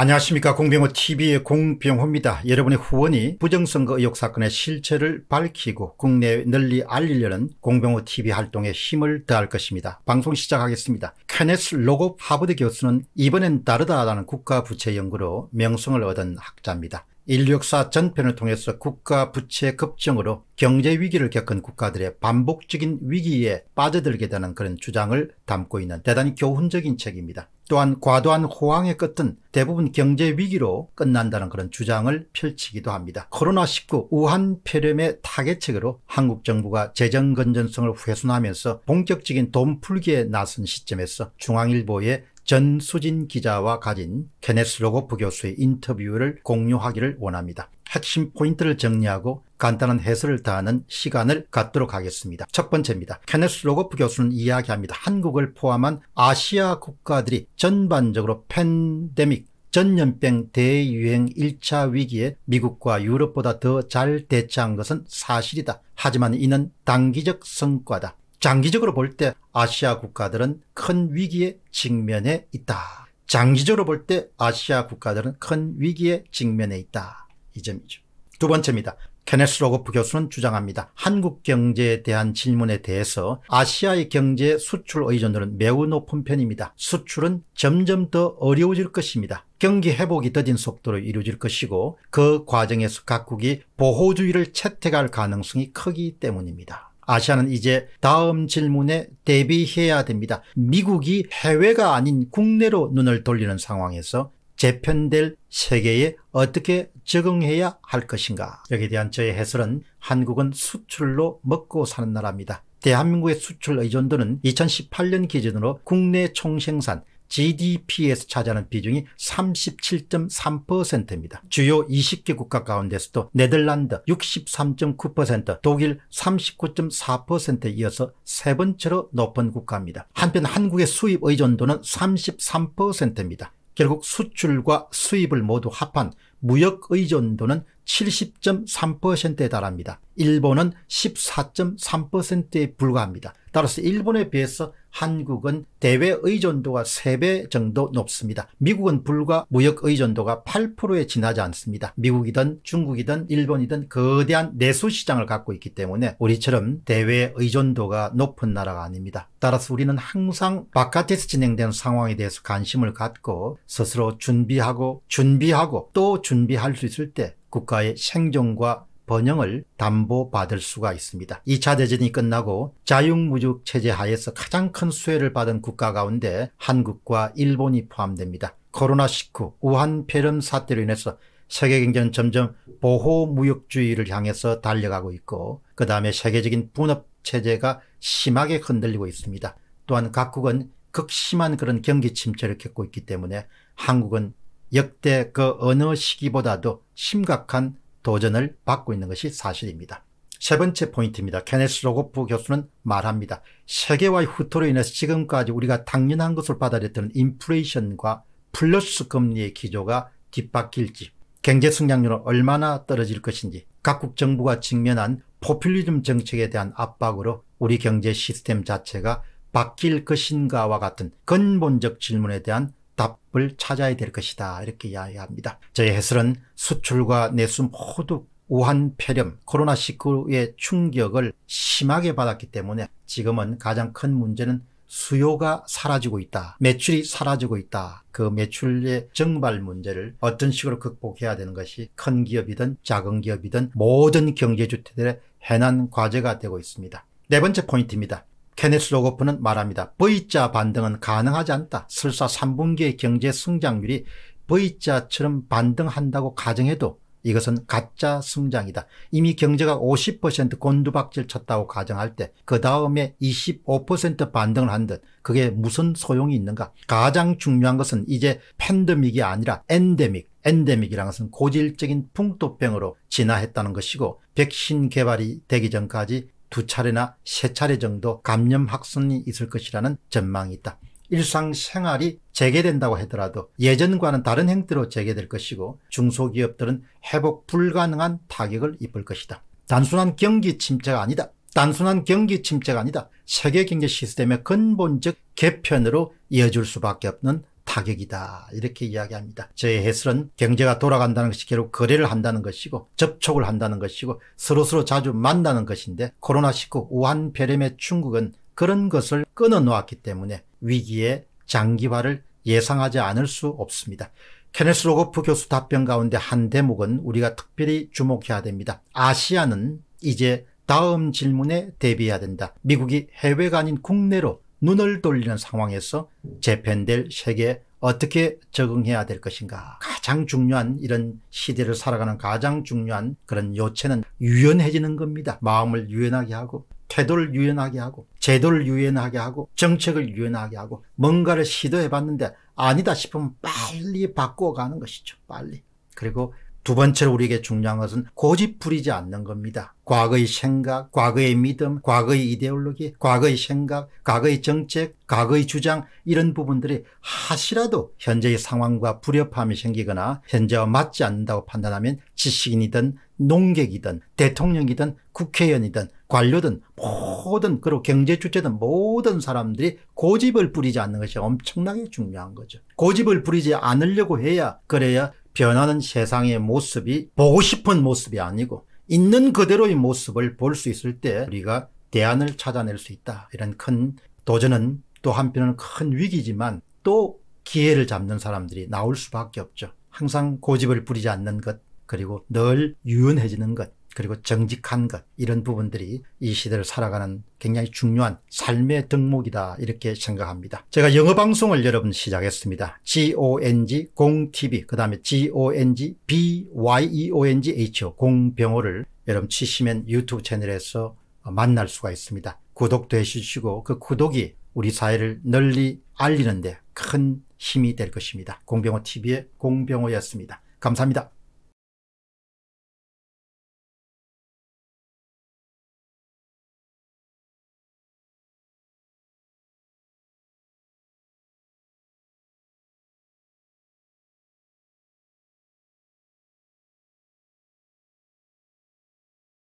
안녕하십니까 공병호TV의 공병호입니다. 여러분의 후원이 부정선거 의혹 사건의 실체를 밝히고 국내 에 널리 알리려는 공병호TV 활동에 힘을 더할 것입니다. 방송 시작하겠습니다. 케네스 로고 하버드 교수는 이번엔 다르다라는 국가부채 연구로 명성을 얻은 학자입니다. 인류 역사 전편을 통해서 국가 부채 급증으로 경제 위기를 겪은 국가들의 반복적인 위기에 빠져들게 되는 그런 주장을 담고 있는 대단히 교훈적인 책입니다. 또한 과도한 호황의 끝은 대부분 경제 위기로 끝난다는 그런 주장을 펼치기도 합니다. 코로나19 우한 폐렴의 타개책으로 한국 정부가 재정 건전성을 훼손하면서 본격적인 돈 풀기에 나선 시점에서 중앙일보의 전수진 기자와 가진 케네스 로고프 교수의 인터뷰를 공유하기를 원합니다. 핵심 포인트를 정리하고 간단한 해설을 다하는 시간을 갖도록 하겠습니다. 첫 번째입니다. 케네스 로고프 교수는 이야기합니다. 한국을 포함한 아시아 국가들이 전반적으로 팬데믹 전염병 대유행 1차 위기에 미국과 유럽보다 더 잘 대처한 것은 사실이다. 하지만 이는 단기적 성과다. 장기적으로 볼 때 아시아 국가들은 큰 위기에 직면해 있다. 장기적으로 볼 때 아시아 국가들은 큰 위기에 직면해 있다. 이 점이죠. 두 번째입니다. 케네스 로거프 교수는 주장합니다. 한국 경제에 대한 질문에 대해서 아시아의 경제 수출 의존도는 매우 높은 편입니다. 수출은 점점 더 어려워질 것입니다. 경기 회복이 더딘 속도로 이루어질 것이고 그 과정에서 각국이 보호주의를 채택할 가능성이 크기 때문입니다. 아시아는 이제 다음 질문에 대비해야 됩니다. 미국이 해외가 아닌 국내로 눈을 돌리는 상황에서 재편될 세계에 어떻게 적응해야 할 것인가. 여기에 대한 저의 해설은 한국은 수출로 먹고 사는 나라입니다. 대한민국의 수출 의존도는 2018년 기준으로 국내 총생산 GDP에서 차지하는 비중이 37.3%입니다. 주요 20개 국가 가운데서도 네덜란드 63.9%, 독일 39.4%에 이어서 세 번째로 높은 국가입니다. 한편 한국의 수입 의존도는 33%입니다. 결국 수출과 수입을 모두 합한 무역 의존도는 70.3%에 달합니다. 일본은 14.3%에 불과합니다. 따라서 일본에 비해서 한국은 대외 의존도가 3배 정도 높습니다. 미국은 불과 무역 의존도가 8%에 지나지 않습니다. 미국이든 중국이든 일본이든 거대한 내수 시장을 갖고 있기 때문에 우리처럼 대외 의존도가 높은 나라가 아닙니다. 따라서 우리는 항상 바깥에서 진행되는 상황에 대해서 관심을 갖고 스스로 준비하고 준비하고 또 준비할 수 있을 때 국가의 생존과 번영을 담보받을 수가 있습니다. 2차 대전이 끝나고 자유무역 체제 하에서 가장 큰 수혜를 받은 국가 가운데 한국과 일본이 포함됩니다. 코로나19 우한 폐렴 사태로 인해서 세계 경제는 점점 보호 무역주의를 향해서 달려가고 있고 그 다음에 세계적인 분업 체제가 심하게 흔들리고 있습니다. 또한 각국은 극심한 그런 경기 침체를 겪고 있기 때문에 한국은 역대 그 어느 시기보다도 심각한 도전을 받고 있는 것이 사실입니다. 세 번째 포인트입니다. 케네스 로고프 교수는 말합니다. 세계화의 후퇴로 인해서 지금까지 우리가 당연한 것을 받아들였던 인플레이션과 플러스 금리의 기조가 뒷바뀔지 경제 성장률은 얼마나 떨어질 것인지 각국 정부가 직면한 포퓰리즘 정책에 대한 압박으로 우리 경제 시스템 자체가 바뀔 것인가와 같은 근본적 질문에 대한 답을 찾아야 될 것이다 이렇게 이야기합니다. 저의 해설은 수출과 내수 모두 우한 폐렴 코로나19의 충격을 심하게 받았기 때문에 지금은 가장 큰 문제는 수요가 사라지고 있다. 매출이 사라지고 있다. 그 매출의 증발 문제를 어떤 식으로 극복해야 되는 것이 큰 기업이든 작은 기업이든 모든 경제주체들의 해난 과제가 되고 있습니다. 네 번째 포인트입니다. 케네스 로고프는 말합니다. V자 반등은 가능하지 않다. 설사 3분기의 경제 성장률이 V자처럼 반등한다고 가정해도 이것은 가짜 성장이다. 이미 경제가 50% 곤두박질 쳤다고 가정할 때 그 다음에 25% 반등을 한 듯 그게 무슨 소용이 있는가? 가장 중요한 것은 이제 팬데믹이 아니라 엔데믹, 엔데믹이라는 것은 고질적인 풍토병으로 진화했다는 것이고 백신 개발이 되기 전까지 두 차례나 세 차례 정도 감염 확산이 있을 것이라는 전망이 있다. 일상생활이 재개된다고 하더라도 예전과는 다른 형태로 재개될 것이고 중소기업들은 회복 불가능한 타격을 입을 것이다. 단순한 경기 침체가 아니다. 단순한 경기 침체가 아니다. 세계 경제 시스템의 근본적 개편으로 이어질 수밖에 없는 타격이다 이렇게 이야기합니다. 저의 해설은 경제가 돌아간다는 것이 결국 거래를 한다는 것이고 접촉을 한다는 것이고 서로서로 자주 만나는 것인데 코로나19 우한 폐렴의 중국은 그런 것을 끊어놓았기 때문에 위기의 장기화를 예상하지 않을 수 없습니다. 케네스 로고프 교수 답변 가운데 한 대목은 우리가 특별히 주목해야 됩니다. 아시아는 이제 다음 질문에 대비해야 된다. 미국이 해외가 아닌 국내로 눈을 돌리는 상황에서 재편될 세계에 어떻게 적응해야 될 것인가 가장 중요한 이런 시대를 살아가는 가장 중요한 그런 요체는 유연해지는 겁니다 마음을 유연하게 하고 태도를 유연하게 하고 제도를 유연하게 하고 정책을 유연하게 하고 뭔가를 시도해 봤는데 아니다 싶으면 빨리 바꿔 가는 것이죠 빨리 그리고 두 번째로 우리에게 중요한 것은 고집 부리지 않는 겁니다. 과거의 생각, 과거의 믿음, 과거의 이데올로기, 과거의 생각, 과거의 정책, 과거의 주장 이런 부분들이 하시라도 현재의 상황과 불협화음이 생기거나 현재와 맞지 않는다고 판단하면 지식인이든 농객이든 대통령이든 국회의원이든 관료든 모든 그리고 경제 주체든 모든 사람들이 고집을 부리지 않는 것이 엄청나게 중요한 거죠. 고집을 부리지 않으려고 해야 그래야 변하는 세상의 모습이 보고 싶은 모습이 아니고 있는 그대로의 모습을 볼 수 있을 때 우리가 대안을 찾아낼 수 있다. 이런 큰 도전은 또 한편은 큰 위기지만 또 기회를 잡는 사람들이 나올 수밖에 없죠. 항상 고집을 부리지 않는 것, 그리고 늘 유연해지는 것, 그리고 정직한 것 이런 부분들이 이 시대를 살아가는 굉장히 중요한 삶의 덕목이다 이렇게 생각합니다. 제가 영어 방송을 여러분 시작했습니다. G-O-N-G 공TV 그 다음에 G-O-N-G B-Y-E-O-N-G H-O 공병호를 여러분 치시면 유튜브 채널에서 만날 수가 있습니다. 구독도 해주시고 그 구독이 우리 사회를 널리 알리는데 큰 힘이 될 것입니다. 공병호 TV의 공병호였습니다. 감사합니다.